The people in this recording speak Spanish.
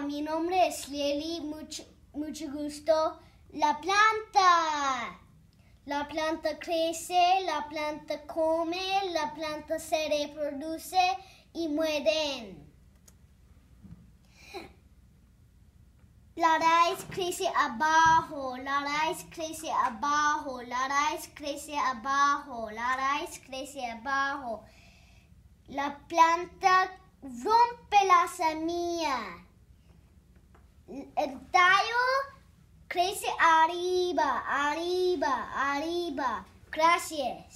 mi nombre es Lely, mucho, mucho gusto. La planta. La planta crece, la planta come, la planta se reproduce y mueren. La raíz crece abajo, la raíz crece abajo, la raíz crece abajo, la raíz crece abajo. La planta rompe la semilla. Crazy arriba, arriba, arriba. Gracias.